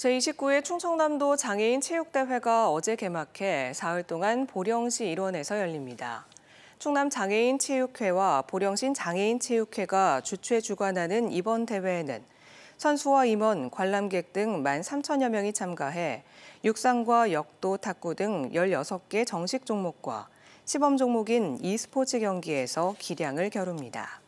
제29회 충청남도 장애인 체육대회가 어제 개막해 사흘 동안 보령시 일원에서 열립니다. 충남 장애인 체육회와 보령신 장애인 체육회가 주최 주관하는 이번 대회에는 선수와 임원, 관람객 등 만 3천여 명이 참가해 육상과 역도, 탁구 등 16개 정식 종목과 시범 종목인 e스포츠 경기에서 기량을 겨룹니다.